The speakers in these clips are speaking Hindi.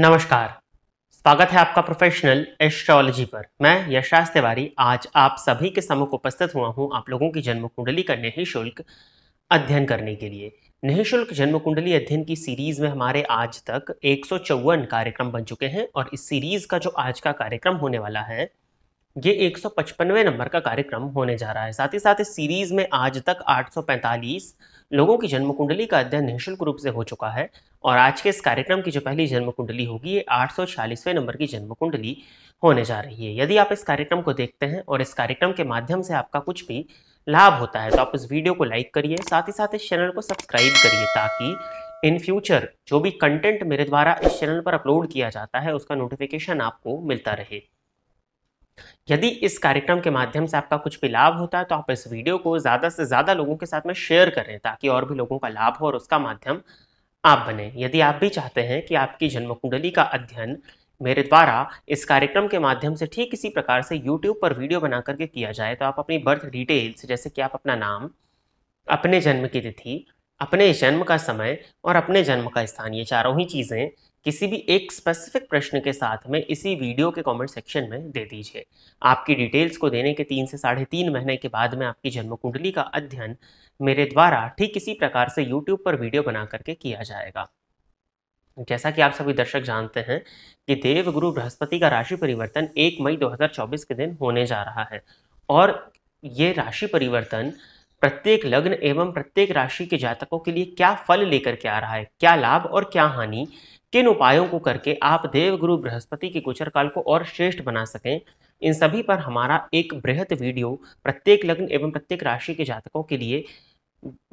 नमस्कार स्वागत है आपका प्रोफेशनल एस्ट्रोलॉजी पर मैं यशराज तिवारी आज आप सभी के सम्मुख उपस्थित हुआ हूँ आप लोगों की जन्म कुंडली का निःशुल्क अध्ययन करने के लिए निःशुल्क जन्म कुंडली अध्ययन की सीरीज में हमारे आज तक एक कार्यक्रम बन चुके हैं और इस सीरीज का जो आज का कार्यक्रम होने वाला है ये एक नंबर का कार्यक्रम होने जा रहा है साथ ही साथ इस सीरीज में आज तक 845 लोगों की जन्म कुंडली का अध्ययन निःशुल्क रूप से हो चुका है और आज के इस कार्यक्रम की जो पहली जन्म कुंडली होगी ये आठ नंबर की जन्म कुंडली होने जा रही है यदि आप इस कार्यक्रम को देखते हैं और इस कार्यक्रम के माध्यम से आपका कुछ भी लाभ होता है तो आप इस वीडियो को लाइक करिए साथ ही साथ इस चैनल को सब्सक्राइब करिए ताकि इन फ्यूचर जो भी कंटेंट मेरे द्वारा इस चैनल पर अपलोड किया जाता है उसका नोटिफिकेशन आपको मिलता रहे यदि इस कार्यक्रम के माध्यम से आपका कुछ भी लाभ होता है तो आप इस वीडियो को ज़्यादा से ज़्यादा लोगों के साथ में शेयर करें ताकि और भी लोगों का लाभ हो और उसका माध्यम आप बने यदि आप भी चाहते हैं कि आपकी जन्म कुंडली का अध्ययन मेरे द्वारा इस कार्यक्रम के माध्यम से ठीक इसी प्रकार से यूट्यूब पर वीडियो बना करके किया जाए तो आप अपनी बर्थ डिटेल्स जैसे कि आप अपना नाम अपने जन्म की तिथि अपने जन्म का समय और अपने जन्म का स्थान ये चारों ही चीज़ें किसी भी एक स्पेसिफिक प्रश्न के साथ में इसी वीडियो के कमेंट सेक्शन में दे दीजिए आपकी डिटेल्स को देने के तीन से साढ़े तीन महीने के बाद में आपकी जन्म कुंडली का अध्ययन मेरे द्वारा ठीक इसी प्रकार से यूट्यूब पर वीडियो बना करके किया जाएगा जैसा कि आप सभी दर्शक जानते हैं कि देव गुरु बृहस्पति का राशि परिवर्तन एक मई दो के दिन होने जा रहा है और ये राशि परिवर्तन प्रत्येक लग्न एवं प्रत्येक राशि के जातकों के लिए क्या फल लेकर के आ रहा है क्या लाभ और क्या हानि किन उपायों को करके आप देवगुरु बृहस्पति के गोचर काल को और श्रेष्ठ बना सकें इन सभी पर हमारा एक बृहद वीडियो प्रत्येक लग्न एवं प्रत्येक राशि के जातकों के लिए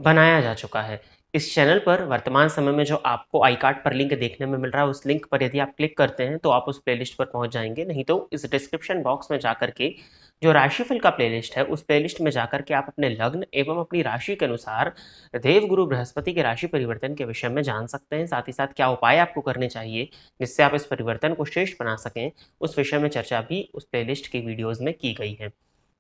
बनाया जा चुका है इस चैनल पर वर्तमान समय में जो आपको आई कार्ड पर लिंक देखने में मिल रहा है उस लिंक पर यदि आप क्लिक करते हैं तो आप उस प्लेलिस्ट पर पहुंच जाएंगे नहीं तो इस डिस्क्रिप्शन बॉक्स में जाकर के जो राशिफल का प्लेलिस्ट है उस प्लेलिस्ट में जाकर के आप अपने लग्न एवं अपनी राशि के अनुसार देव गुरु बृहस्पति के राशि परिवर्तन के विषय में जान सकते हैं साथ ही साथ क्या उपाय आपको करने चाहिए जिससे आप इस परिवर्तन को श्रेष्ठ बना सकें उस विषय में चर्चा भी उस प्लेलिस्ट की वीडियोज़ में की गई है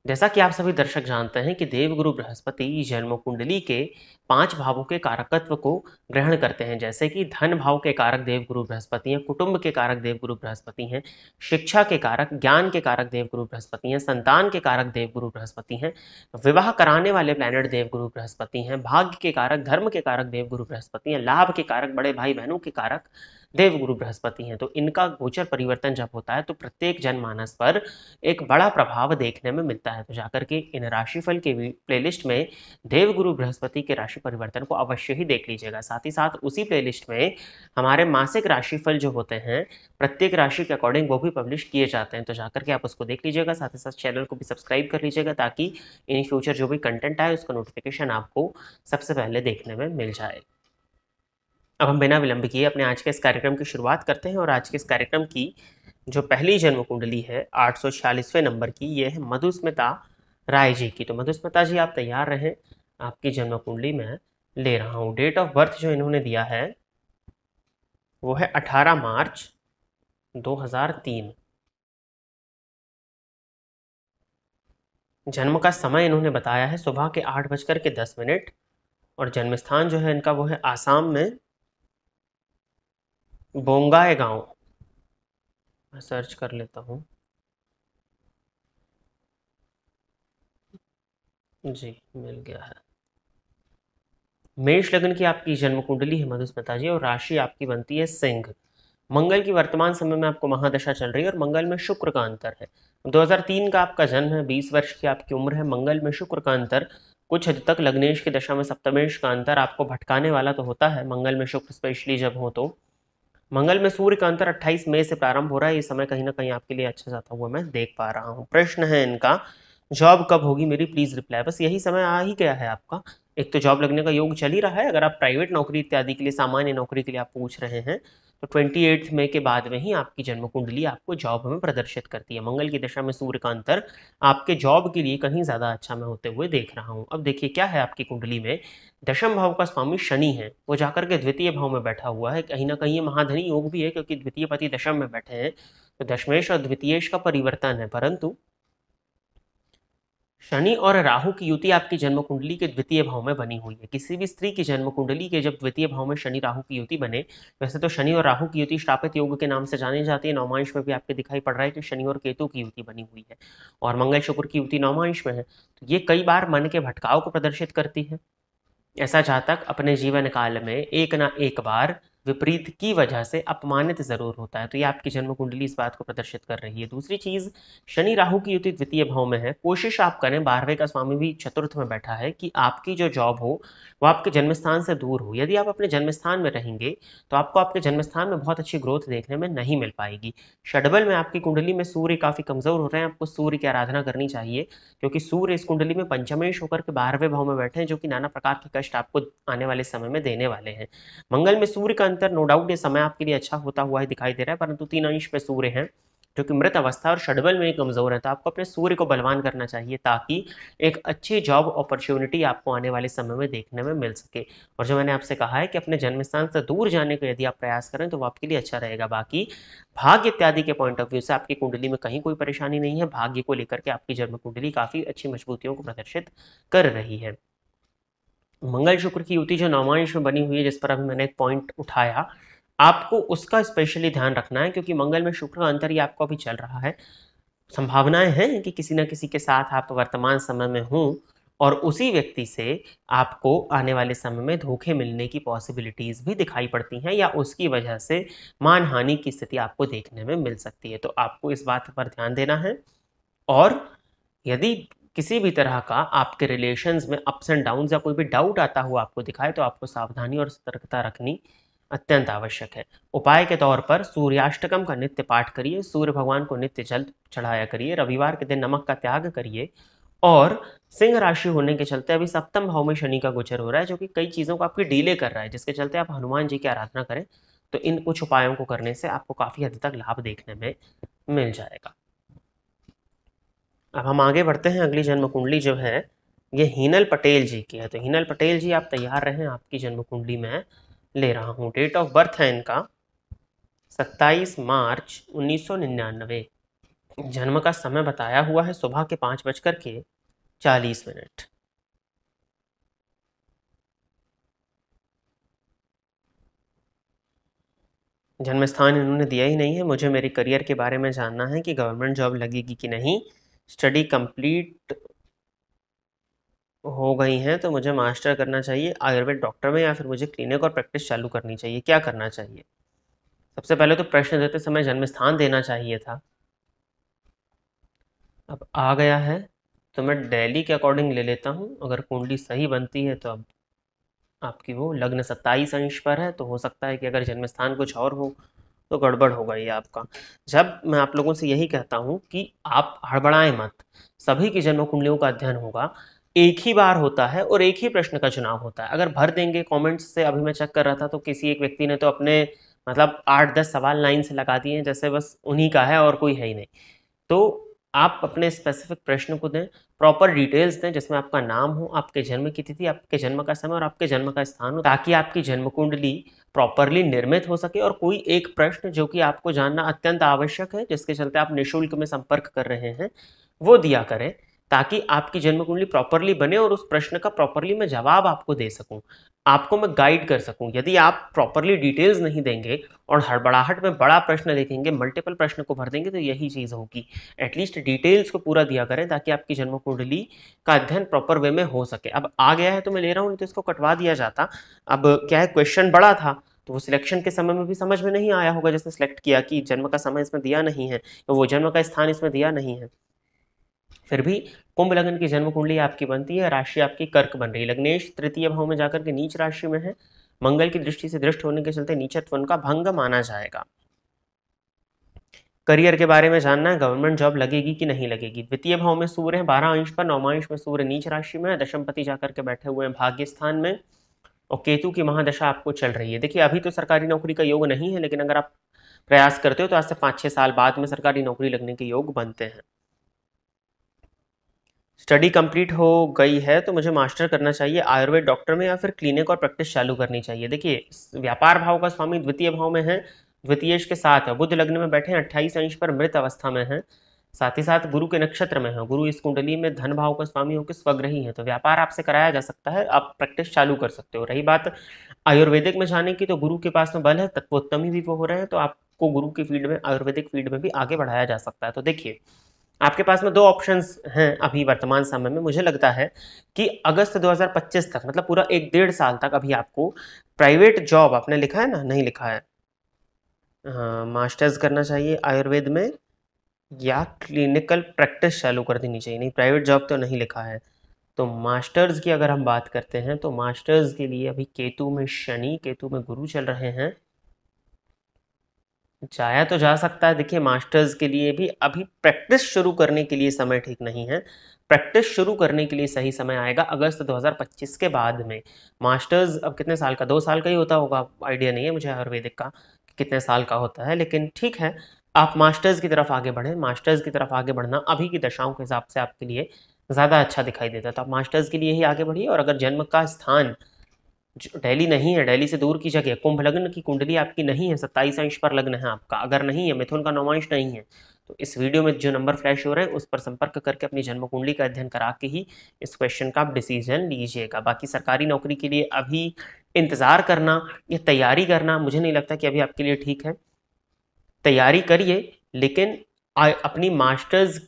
जैसा कि आप सभी दर्शक जानते हैं कि देवगुरु बृहस्पति जन्म कुंडली के पांच भावों के कारकत्व को ग्रहण करते हैं जैसे कि धन भाव के कारक देवगुरु बृहस्पति हैं कुटुंब के कारक देवगुरु बृहस्पति हैं शिक्षा के कारक ज्ञान के कारक देवगुरु बृहस्पति हैं संतान के कारक देवगुरु बृहस्पति हैं विवाह कराने वाले प्लैनेट देवगुरु बृहस्पति हैं भाग्य के कारक धर्म के कारक देवगुरु बृहस्पति हैं लाभ के कारक बड़े भाई बहनों के कारक देवगुरु बृहस्पति हैं तो इनका गोचर परिवर्तन जब होता है तो प्रत्येक जनमानस पर एक बड़ा प्रभाव देखने में मिलता है तो जाकर के इन राशिफल के प्लेलिस्ट में देवगुरु बृहस्पति के राशि परिवर्तन को अवश्य ही देख लीजिएगा साथ ही साथ उसी प्लेलिस्ट में हमारे मासिक राशिफल जो होते हैं प्रत्येक राशि के अकॉर्डिंग वो भी पब्लिश किए जाते हैं तो जाकर के आप उसको देख लीजिएगा साथ ही साथ चैनल को भी सब्सक्राइब कर लीजिएगा ताकि इन फ्यूचर जो भी कंटेंट आए उसका नोटिफिकेशन आपको सबसे पहले देखने में मिल जाए अब हम बिना विलंब किए अपने आज के इस कार्यक्रम की शुरुआत करते हैं और आज के इस कार्यक्रम की जो पहली जन्म कुंडली है आठ नंबर की ये है मधुस्मिता राय जी की तो मधुस्मिता जी आप तैयार रहें आपकी जन्म कुंडली मैं ले रहा हूँ डेट ऑफ बर्थ जो इन्होंने दिया है वो है अठारह मार्च 2003 जन्म का समय इन्होंने बताया है सुबह के आठ बजकर के दस मिनट और जन्म स्थान जो है इनका वो है आसाम में बोंगाए गांव मैं सर्च कर लेता हूँ जी मिल गया है मेष लग्न की आपकी जन्म कुंडली है मधुस्मिता जी और राशि आपकी बनती है सिंह मंगल की वर्तमान समय में आपको महादशा चल रही है और मंगल में शुक्र का अंतर है 2003 का आपका जन्म है 20 वर्ष की आपकी उम्र है मंगल में शुक्र का अंतर कुछ हद तक लग्नेश की दशा में सप्तमेश का अंतर आपको भटकाने वाला तो होता है मंगल में शुक्र स्पेशली जब हो तो मंगल में सूर्य का अंतर 28 मई से प्रारंभ हो रहा है ये समय कहीं ना कहीं आपके लिए अच्छा जाता हुआ मैं देख पा रहा हूँ प्रश्न है इनका जॉब कब होगी मेरी प्लीज़ रिप्लाई बस यही समय आ ही गया है आपका एक तो जॉब लगने का योग चल ही रहा है अगर आप प्राइवेट नौकरी इत्यादि के लिए सामान्य नौकरी के लिए आप पूछ रहे हैं तो ट्वेंटी एट्थ मई के बाद में ही आपकी जन्म कुंडली आपको जॉब में प्रदर्शित करती है मंगल की दशा में सूर्य का अंतर आपके जॉब के लिए कहीं ज़्यादा अच्छा मैं होते हुए देख रहा हूँ अब देखिए क्या है आपकी कुंडली में दशम भाव का स्वामी शनि है वो जाकर के द्वितीय भाव में बैठा हुआ है कहीं ना कहीं ये महाधनी योग भी है क्योंकि द्वितीय पति दशम में बैठे हैं तो दशमेश और द्वितीयेश का परिवर्तन है परंतु शनि और राहु की युति आपकी जन्म कुंडली के द्वितीय भाव में बनी हुई है किसी भी स्त्री की जन्म कुंडली के जब द्वितीय भाव में शनि राहु की युति बने वैसे तो शनि और राहु की युति श्रापित योग के नाम से जाने जाती है नौमांश में भी आपके दिखाई पड़ रहा है कि शनि और केतु की युति बनी हुई है और मंगल शुक्र की युति नौमांश में है तो ये कई बार मन के भटकाव को प्रदर्शित करती है ऐसा जातक अपने जीवन काल में एक ना एक बार विपरीत की वजह से अपमानित जरूर होता है तो ये आपकी जन्म कुंडली इस बात को प्रदर्शित कर रही है दूसरी चीज शनि राहु की युति द्वितीय भाव में है कोशिश आप करें बारहवें का स्वामी भी चतुर्थ में बैठा है कि आपकी जो जॉब हो वो आपके जन्म स्थान से दूर हो यदि आप अपने जन्म स्थान में रहेंगे तो आपको आपके जन्म स्थान में बहुत अच्छी ग्रोथ देखने में नहीं मिल पाएगी षडबल में आपकी कुंडली में सूर्य काफी कमजोर हो रहे हैं आपको सूर्य की आराधना करनी चाहिए क्योंकि सूर्य इस कुंडली में पंचमेश होकर के बारहवें भाव में बैठे हैं जो कि नाना प्रकार के कष्ट आपको आने वाले समय में देने वाले हैं मंगल में सूर्य का अंतर नो डाउट ये समय आपके लिए अच्छा होता हुआ है दिखाई दे रहा है परंतु तीन अंश पे सूर्य है जो कि मृत अवस्था और षडबल में कमज़ोर है तो आपको अपने सूर्य को बलवान करना चाहिए ताकि एक अच्छी जॉब अपॉर्चुनिटी आपको आने वाले समय में देखने में मिल सके और जो मैंने आपसे कहा है कि अपने जन्म स्थान से दूर जाने का यदि आप प्रयास करें तो वो आपके लिए अच्छा रहेगा बाकी भाग्य इत्यादि के पॉइंट ऑफ व्यू से आपकी कुंडली में कहीं कोई परेशानी नहीं है भाग्य को लेकर के आपकी जन्म कुंडली काफ़ी अच्छी मजबूतियों को प्रदर्शित कर रही है मंगल शुक्र की युति जो नवांश में बनी हुई है जिस पर अभी मैंने एक पॉइंट उठाया आपको उसका स्पेशली ध्यान रखना है क्योंकि मंगल में शुक्र का अंतर ही आपको अभी चल रहा है संभावनाएं हैं कि किसी ना किसी के साथ आप वर्तमान समय में हों और उसी व्यक्ति से आपको आने वाले समय में धोखे मिलने की पॉसिबिलिटीज़ भी दिखाई पड़ती हैं या उसकी वजह से मान हानि की स्थिति आपको देखने में मिल सकती है तो आपको इस बात पर ध्यान देना है और यदि किसी भी तरह का आपके रिलेशन में अप्स एंड डाउन या कोई भी डाउट आता हुआ आपको दिखाए तो आपको सावधानी और सतर्कता रखनी अत्यंत आवश्यक है उपाय के तौर पर सूर्याष्टकम का नित्य पाठ करिए सूर्य भगवान को नित्य जल चढ़ाया करिए रविवार के दिन नमक का त्याग करिए और सिंह राशि होने के चलते अभी सप्तम भाव में शनि का गोचर हो रहा है जो कि कई चीज़ों को आपकी डीले कर रहा है जिसके चलते आप हनुमान जी की आराधना करें तो इन कुछ उपायों को करने से आपको काफ़ी हद तक लाभ देखने में मिल जाएगा अब हम आगे बढ़ते हैं अगली जन्म कुंडली जो है ये हीनल पटेल जी की है तो हीनल पटेल जी आप तैयार रहें आपकी जन्म कुंडली मैं ले रहा हूँ डेट ऑफ बर्थ है इनका 27 मार्च 1999 जन्म का समय बताया हुआ है सुबह के पाँच बजकर के चालीस मिनट जन्म स्थान इन्होंने दिया ही नहीं है मुझे मेरे करियर के बारे में जानना है कि गवर्नमेंट जॉब लगेगी कि नहीं स्टडी कंप्लीट हो गई हैं तो मुझे मास्टर करना चाहिए आयुर्वेद डॉक्टर में या फिर मुझे क्लिनिक और प्रैक्टिस चालू करनी चाहिए क्या करना चाहिए सबसे पहले तो प्रश्न देते समय जन्म स्थान देना चाहिए था अब आ गया है तो मैं डेली के अकॉर्डिंग ले लेता हूँ अगर कुंडली सही बनती है तो अब आपकी वो लग्न सत्ताईस अंश पर है तो हो सकता है कि अगर जन्म स्थान कुछ और हो तो गड़बड़ होगा ये आपका जब मैं आप लोगों से यही कहता हूँ कि आप हड़बड़ाएं मत सभी की जन्म कुंडलियों का अध्ययन होगा एक ही बार होता है और एक ही प्रश्न का चुनाव होता है अगर भर देंगे कमेंट्स से अभी मैं चेक कर रहा था तो किसी एक व्यक्ति ने तो अपने मतलब आठ दस सवाल लाइन से लगा दिए जैसे बस उन्हीं का है और कोई है ही नहीं तो आप अपने स्पेसिफिक प्रश्न को दें प्रॉपर डिटेल्स दें जिसमें आपका नाम हो आपके जन्म की तिथि आपके जन्म का समय और आपके जन्म का स्थान हो ताकि आपकी जन्म कुंडली प्रॉपरली निर्मित हो सके और कोई एक प्रश्न जो कि आपको जानना अत्यंत आवश्यक है जिसके चलते आप निःशुल्क में संपर्क कर रहे हैं वो दिया करें ताकि आपकी जन्म कुंडली प्रॉपरली बने और उस प्रश्न का प्रॉपरली मैं जवाब आपको दे सकूं आपको मैं गाइड कर सकूं यदि आप प्रॉपरली डिटेल्स नहीं देंगे और हड़बड़ाहट में बड़ा प्रश्न लिखेंगे मल्टीपल प्रश्न को भर देंगे तो यही चीज़ होगी एटलीस्ट डिटेल्स को पूरा दिया करें ताकि आपकी जन्म कुंडली का अध्ययन प्रॉपर वे में हो सके अब आ गया है तो मैं ले रहा हूँ तो इसको कटवा दिया जाता अब क्या है क्वेश्चन बड़ा था तो वो सिलेक्शन के समय में भी समझ में नहीं आया होगा जिसने सिलेक्ट किया कि जन्म का समय इसमें दिया नहीं है तो वो जन्म का स्थान इसमें दिया नहीं है फिर भी कुंभ लगन की जन्म कुंडली आपकी बनती है राशि आपकी कर्क बन रही है लग्नेश तृतीय भाव में जाकर के नीच राशि में है मंगल की दृष्टि से दृष्ट होने के चलते नीचत्व उनका भंग माना जाएगा करियर के बारे में जानना है गवर्नमेंट जॉब लगेगी कि नहीं लगेगी द्वितीय भाव में सूर्य है बारह अंश पर नौमांश में सूर्य नीच राशि में दशमपति जाकर के बैठे हुए हैं भाग्य स्थान में और केतु की महादशा आपको चल रही है देखिए अभी तो सरकारी नौकरी का योग नहीं है लेकिन अगर आप प्रयास करते हो तो आज से पाँच छः साल बाद में सरकारी नौकरी लगने के योग बनते हैं स्टडी कंप्लीट हो गई है तो मुझे मास्टर करना चाहिए आयुर्वेद डॉक्टर में या फिर क्लिनिक और प्रैक्टिस चालू करनी चाहिए देखिए व्यापार भाव का स्वामी द्वितीय भाव में है द्वितीयश के साथ बुद्ध लग्न में बैठे हैं अट्ठाईस अंश पर मृत अवस्था में है साथ ही साथ गुरु के नक्षत्र में है गुरु इस कुंडली में धन भाव का स्वामी होकर स्वग्रही है तो व्यापार आपसे कराया जा सकता है आप प्रैक्टिस चालू कर सकते हो रही बात आयुर्वेदिक में जाने की तो गुरु के पास में बल है तत्वोत्तम ही भी वो हो रहे हैं तो आपको गुरु की फील्ड में आयुर्वेदिक फील्ड में भी आगे बढ़ाया जा सकता है तो देखिए आपके पास में दो ऑप्शंस हैं अभी वर्तमान समय में मुझे लगता है कि अगस्त 2025 तक मतलब पूरा एक डेढ़ साल तक अभी आपको प्राइवेट जॉब आपने लिखा है ना नहीं लिखा है मास्टर्स हाँ, करना चाहिए आयुर्वेद में या क्लिनिकल प्रैक्टिस चालू कर देनी चाहिए नहीं प्राइवेट जॉब तो नहीं लिखा है तो मास्टर्स की अगर हम बात करते हैं तो मास्टर्स के लिए अभी केतु में शनि केतु में गुरु चल रहे हैं जाया तो जा सकता है देखिए मास्टर्स के लिए भी अभी प्रैक्टिस शुरू करने के लिए समय ठीक नहीं है प्रैक्टिस शुरू करने के लिए सही समय आएगा अगस्त 2025 के बाद में मास्टर्स अब कितने साल का दो साल का ही होता होगा आइडिया नहीं है मुझे आयुर्वेदिक का कि कितने साल का होता है लेकिन ठीक है आप मास्टर्स की तरफ आगे बढ़ें मास्टर्स की तरफ आगे बढ़ना अभी की दशाओं के हिसाब से आपके लिए ज़्यादा अच्छा दिखाई देता है तो आप मास्टर्स के लिए ही आगे बढ़िए और अगर जन्म का स्थान डेली नहीं है डेली से दूर की जगह कुंभ लग्न की कुंडली आपकी नहीं है सत्ताईस अंश पर लग्न है आपका अगर नहीं है मिथुन का नवांश नहीं है तो इस वीडियो में जो नंबर फ्लैश हो रहे हैं उस पर संपर्क करके अपनी जन्म कुंडली का अध्ययन करा के ही इस क्वेश्चन का आप डिसीजन लीजिएगा बाकी सरकारी नौकरी के लिए अभी इंतज़ार करना या तैयारी करना मुझे नहीं लगता कि अभी आपके लिए ठीक है तैयारी करिए लेकिन अपनी मास्टर्स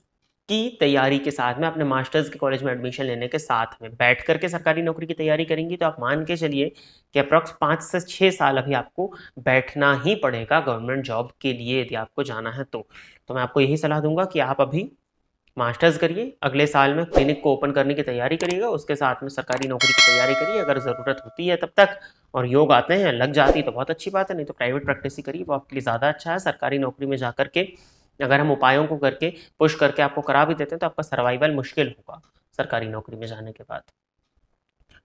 की तैयारी के साथ में अपने मास्टर्स के कॉलेज में एडमिशन लेने के साथ में बैठ करके सरकारी नौकरी की तैयारी करेंगी तो आप मान के चलिए कि अप्रॉक्स पाँच से छः साल अभी आपको बैठना ही पड़ेगा गवर्नमेंट जॉब के लिए यदि आपको जाना है तो तो मैं आपको यही सलाह दूंगा कि आप अभी मास्टर्स करिए अगले साल में क्लिनिक को ओपन करने की तैयारी करिएगा उसके साथ में सरकारी नौकरी की तैयारी करिए अगर ज़रूरत होती है तब तक और योग आते हैं लग जाती है तो बहुत अच्छी बात है नहीं तो प्राइवेट प्रैक्टिस ही करिए वो आपके लिए ज़्यादा अच्छा है सरकारी नौकरी में जा के अगर हम उपायों को करके पुश करके आपको करा भी देते हैं तो आपका सर्वाइवल मुश्किल होगा सरकारी नौकरी में जाने के बाद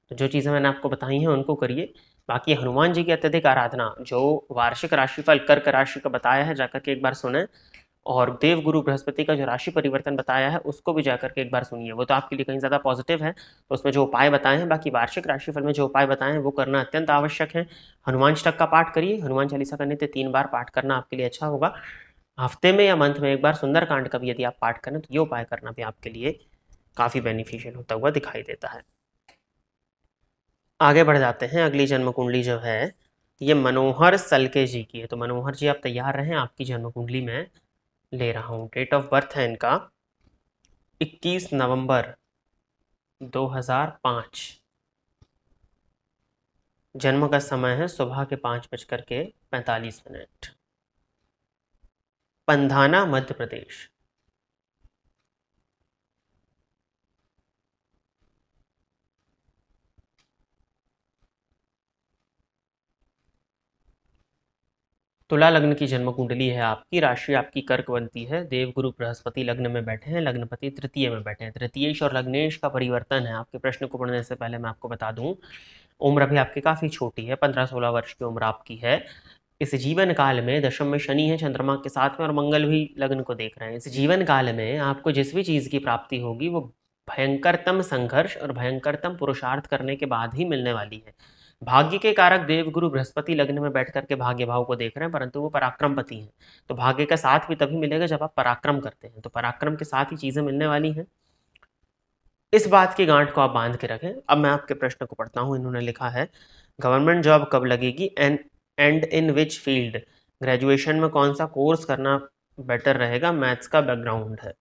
तो जो चीज़ें मैंने आपको बताई हैं उनको करिए बाकी हनुमान जी की अत्यधिक आराधना जो वार्षिक राशिफल कर्क राशि का बताया है जाकर के एक बार सुने और देव गुरु बृहस्पति का जो राशि परिवर्तन बताया है उसको भी जाकर के एक बार सुनिए वो तो आपके लिए कहीं ज़्यादा पॉजिटिव है तो उसमें जो उपाय बताए हैं बाकी वार्षिक राशिफल में जो उपाय बताए हैं वो करना अत्यंत आवश्यक है हनुमान अष्टक का पाठ करिए हनुमान चालीसा करने तीन बार पाठ करना आपके लिए अच्छा होगा हफ्ते में या मंथ में एक बार सुंदर कांड का भी यदि आप पाठ करें तो ये उपाय करना भी आपके लिए काफ़ी बेनिफिशियल होता हुआ दिखाई देता है आगे बढ़ जाते हैं अगली जन्म कुंडली जो है ये मनोहर सलके जी की है तो मनोहर जी आप तैयार रहें आपकी जन्म कुंडली में ले रहा हूँ डेट ऑफ बर्थ है इनका 21 नवंबर 2005 जन्म का समय है सुबह के पाँच बजकर के पैंतालीस मिनट पंधाना मध्य प्रदेश तुला लग्न की जन्म कुंडली है आपकी राशि आपकी कर्क बनती है देवगुरु बृहस्पति लग्न में बैठे हैं लग्नपति तृतीय में बैठे हैं तृतीय और लग्नेश का परिवर्तन है आपके प्रश्न को पढ़ने से पहले मैं आपको बता दूं उम्र अभी आपकी काफ़ी छोटी है पंद्रह सोलह वर्ष की उम्र आपकी है इस जीवन काल में दशम में शनि है चंद्रमा के साथ में और मंगल भी लग्न को देख रहे हैं इस जीवन काल में आपको जिस भी चीज़ की प्राप्ति होगी वो भयंकरतम संघर्ष और भयंकरतम पुरुषार्थ करने के बाद ही मिलने वाली है भाग्य के कारक देवगुरु बृहस्पति लग्न में बैठ करके भाग्य भाव को देख रहे हैं परंतु वो पराक्रमपति हैं तो भाग्य का साथ भी तभी मिलेगा जब आप पराक्रम करते हैं तो पराक्रम के साथ ही चीज़ें मिलने वाली हैं इस बात की गांठ को आप बांध के रखें अब मैं आपके प्रश्न को पढ़ता हूँ इन्होंने लिखा है गवर्नमेंट जॉब कब लगेगी and and in which field graduation में कौन सा कोर्स करना बेटर रहेगा मैथ्स का बैकग्राउंड है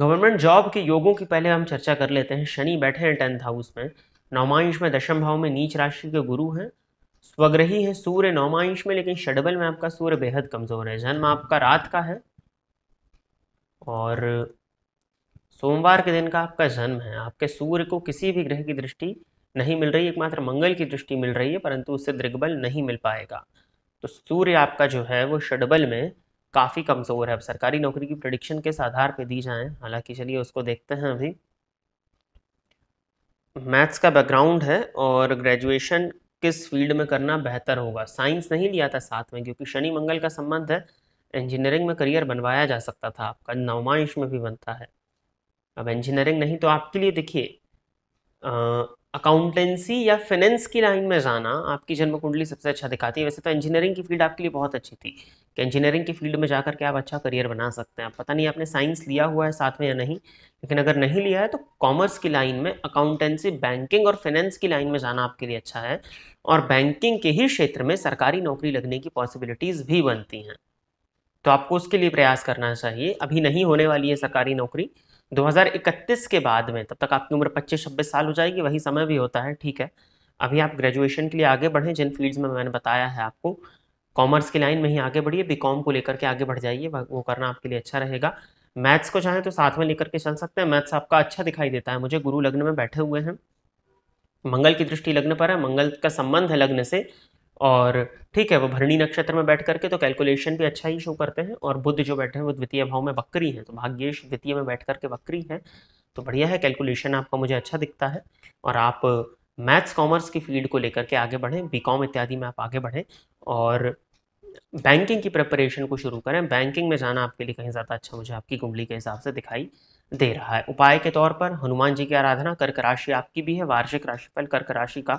गवर्नमेंट जॉब के योगों की पहले हम चर्चा कर लेते हैं शनि बैठे हैं टेंथ हाउस में नौमांश में दशम भाव में नीच राशि के गुरु हैं स्वग्रही है सूर्य नौमांश में लेकिन शडबल में आपका सूर्य बेहद कमज़ोर है जन्म आपका रात का है और सोमवार के दिन का आपका जन्म है आपके सूर्य को किसी भी ग्रह की दृष्टि नहीं मिल रही एकमात्र मंगल की दृष्टि मिल रही है परंतु उससे दृग्बल नहीं मिल पाएगा तो सूर्य आपका जो है वो षडबल में काफ़ी कमज़ोर है अब सरकारी नौकरी की प्रडिक्शन किस आधार पर दी जाए हालांकि चलिए उसको देखते हैं अभी मैथ्स का बैकग्राउंड है और ग्रेजुएशन किस फील्ड में करना बेहतर होगा साइंस नहीं लिया था साथ में क्योंकि शनि मंगल का संबंध है इंजीनियरिंग में करियर बनवाया जा सकता था आपका नवमांश में भी बनता है अब इंजीनियरिंग नहीं तो आपके लिए देखिए अकाउंटेंसी या फाइनेंस की लाइन में जाना आपकी जन्म कुंडली सबसे अच्छा दिखाती है वैसे तो इंजीनियरिंग की फील्ड आपके लिए बहुत अच्छी थी कि इंजीनियरिंग की फील्ड में जाकर के आप अच्छा करियर बना सकते हैं पता नहीं आपने साइंस लिया हुआ है साथ में या नहीं लेकिन अगर नहीं लिया है तो कॉमर्स की लाइन में अकाउंटेंसी बैंकिंग और फाइनेंस की लाइन में जाना आपके लिए अच्छा है और बैंकिंग के ही क्षेत्र में सरकारी नौकरी लगने की पॉसिबिलिटीज़ भी बनती हैं तो आपको उसके लिए प्रयास करना चाहिए अभी नहीं होने वाली है सरकारी नौकरी 2031 के बाद में तब तक आपकी उम्र 25-26 साल हो जाएगी वही समय भी होता है ठीक है अभी आप ग्रेजुएशन के लिए आगे बढ़ें जिन फील्ड्स में मैंने बताया है आपको कॉमर्स की लाइन में ही आगे बढ़िए बी कॉम को लेकर के आगे बढ़ जाइए वो करना आपके लिए अच्छा रहेगा मैथ्स को चाहें तो साथ में लेकर के चल सकते हैं मैथ्स आपका अच्छा दिखाई देता है मुझे गुरु लग्न में बैठे हुए हैं मंगल की दृष्टि लग्न पर है मंगल का संबंध है लग्न से और ठीक है वो भरणी नक्षत्र में बैठ करके तो कैलकुलेशन भी अच्छा ही शो करते हैं और बुद्ध जो बैठे हैं वो द्वितीय भाव में बकरी हैं तो भाग्येश द्वितीय में बैठ करके बकरी हैं तो बढ़िया है कैलकुलेशन आपका मुझे अच्छा दिखता है और आप मैथ्स कॉमर्स की फील्ड को लेकर के आगे बढ़ें बी इत्यादि में आप आगे बढ़ें और बैंकिंग की प्रिपरेशन को शुरू करें बैंकिंग में जाना आपके लिए कहीं ज़्यादा अच्छा मुझे आपकी कुंडली के हिसाब से दिखाई दे रहा है उपाय के तौर पर हनुमान जी की आराधना कर्क राशि आपकी भी है वार्षिक राशिफल कर्क राशि का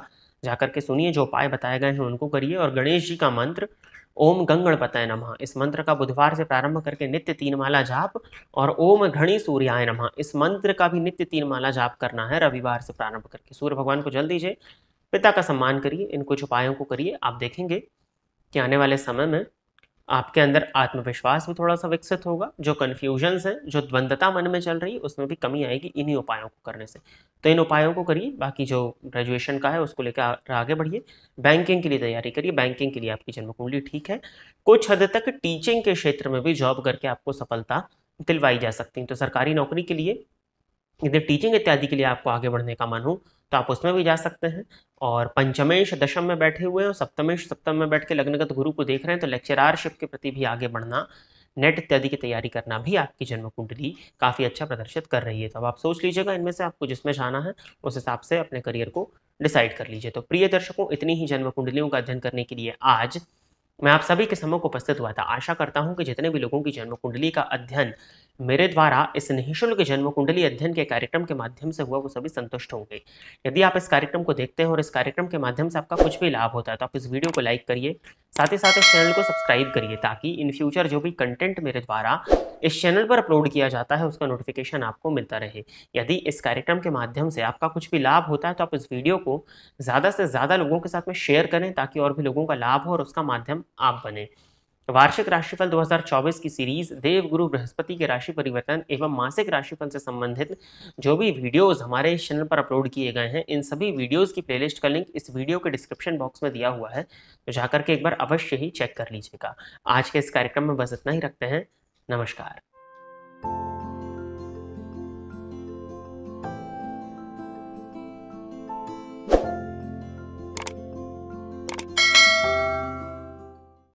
जा करके सुनिए जो उपाय बताए गए हैं उनको करिए और गणेश जी का मंत्र ओम गंगण पताय नमः इस मंत्र का बुधवार से प्रारंभ करके नित्य तीन माला जाप और ओम घणी सूर्याय नमः इस मंत्र का भी नित्य तीन माला जाप करना है रविवार से प्रारंभ करके सूर्य भगवान को जल दीजिए पिता का सम्मान करिए इन कुछ उपायों को करिए आप देखेंगे कि आने वाले समय में आपके अंदर आत्मविश्वास भी थोड़ा सा विकसित होगा जो कन्फ्यूजन्स हैं जो द्वंदता मन में चल रही है उसमें भी कमी आएगी इन्हीं उपायों को करने से तो इन उपायों को करिए बाकी जो ग्रेजुएशन का है उसको लेकर आगे बढ़िए बैंकिंग के लिए तैयारी करिए बैंकिंग के लिए आपकी जन्म कुंडली ठीक है कुछ हद तक टीचिंग के क्षेत्र में भी जॉब करके आपको सफलता दिलवाई जा सकती है तो सरकारी नौकरी के लिए यदि टीचिंग इत्यादि के लिए आपको आगे बढ़ने का मन हो तो आप उसमें भी जा सकते हैं और पंचमेश दशम में बैठे हुए हैं और सप्तमेश सप्तम में बैठ के लग्नगत गुरु को देख रहे हैं तो लेक्चरारशिप के प्रति भी आगे बढ़ना नेट इत्यादि की तैयारी करना भी आपकी जन्म कुंडली काफ़ी अच्छा प्रदर्शित कर रही है तो अब आप सोच लीजिएगा इनमें से आपको जिसमें जाना है उस हिसाब से अपने करियर को डिसाइड कर लीजिए तो प्रिय दर्शकों इतनी ही जन्म कुंडलियों का अध्ययन करने के लिए आज मैं आप सभी के को उपस्थित हुआ था आशा करता हूँ कि जितने भी लोगों की जन्म कुंडली का अध्ययन मेरे द्वारा इस निःशुल्क जन्म कुंडली अध्ययन के कार्यक्रम के माध्यम से हुआ वो सभी संतुष्ट होंगे यदि आप इस कार्यक्रम को देखते हैं और इस कार्यक्रम के माध्यम से आपका कुछ भी लाभ होता है तो आप इस वीडियो को लाइक करिए साथ ही साथ इस चैनल को सब्सक्राइब करिए ताकि इन फ्यूचर जो भी कंटेंट मेरे द्वारा इस चैनल पर अपलोड किया जाता है उसका नोटिफिकेशन आपको मिलता रहे यदि इस कार्यक्रम के माध्यम से आपका कुछ भी लाभ होता है तो आप इस वीडियो को ज़्यादा से ज़्यादा लोगों के साथ में शेयर करें ताकि और भी लोगों का लाभ हो और उसका माध्यम आप बने वार्षिक राशिफल 2024 की सीरीज देव गुरु बृहस्पति के राशि परिवर्तन एवं मासिक राशिफल से संबंधित जो भी वीडियोस हमारे इस चैनल पर अपलोड किए गए हैं इन सभी वीडियोस की प्लेलिस्ट का लिंक इस वीडियो के डिस्क्रिप्शन बॉक्स में दिया हुआ है तो जाकर के एक बार अवश्य ही चेक कर लीजिएगा आज के इस कार्यक्रम में बस इतना ही रखते हैं नमस्कार